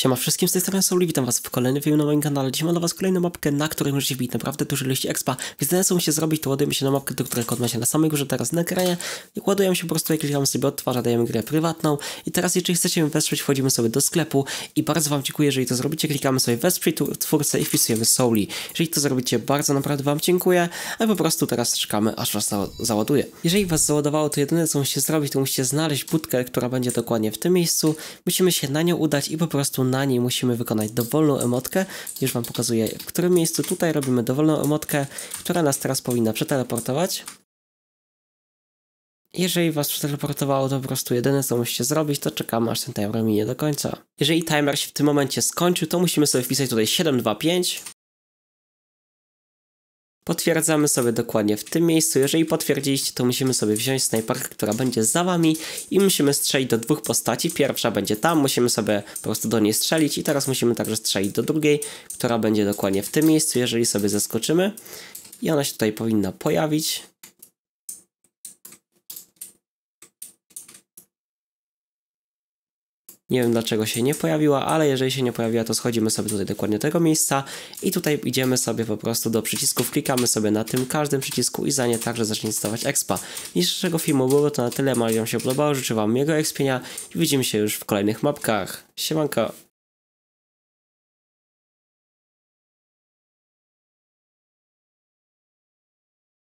Siema wszystkim, z tej strony Soul, witam was w kolejnym filmie na moim kanale. Dzisiaj mam dla was kolejną mapkę, na której możecie wbić naprawdę dużo ilości expa. Więc zamiast mi się zrobić, to ładujemy się na mapkę, do której kod się na samej górze teraz na I ładujemy się po prostu, jak klikamy sobie odtwarza, dajemy grę prywatną. I teraz jeżeli chcecie mnie wesprzeć, wchodzimy sobie do sklepu. I bardzo wam dziękuję, jeżeli to zrobicie, klikamy sobie wesprzyj twórcę i wpisujemy Souli. Jeżeli to zrobicie, bardzo naprawdę wam dziękuję. A po prostu teraz czekamy, aż was załaduje. Jeżeli was załadowało, to jedyne co musicie zrobić, to musicie znaleźć budkę, która będzie dokładnie w tym miejscu. Musimy się na nią udać i po prostu na niej musimy wykonać dowolną emotkę. Już Wam pokazuję, w którym miejscu tutaj robimy dowolną emotkę, która nas teraz powinna przeteleportować. Jeżeli was przeteleportowało to po prostu jedyne co musicie zrobić, to czekamy aż ten timer minie do końca. Jeżeli timer się w tym momencie skończył, to musimy sobie wpisać tutaj 725 Potwierdzamy sobie dokładnie w tym miejscu. Jeżeli potwierdziliście, to musimy sobie wziąć snajperkę, która będzie za wami i musimy strzelić do dwóch postaci. Pierwsza będzie tam, musimy sobie po prostu do niej strzelić i teraz musimy także strzelić do drugiej, która będzie dokładnie w tym miejscu, jeżeli sobie zaskoczymy. I ona się tutaj powinna pojawić. Nie wiem dlaczego się nie pojawiła, ale jeżeli się nie pojawiła, to schodzimy sobie tutaj dokładnie do tego miejsca i tutaj idziemy sobie po prostu do przycisków, klikamy sobie na tym każdym przycisku i za nie także zacznie instalować expa. Dzisiejszego filmu było to na tyle, mam się podobało, życzę Wam miłego expienia i widzimy się już w kolejnych mapkach. Siemanko!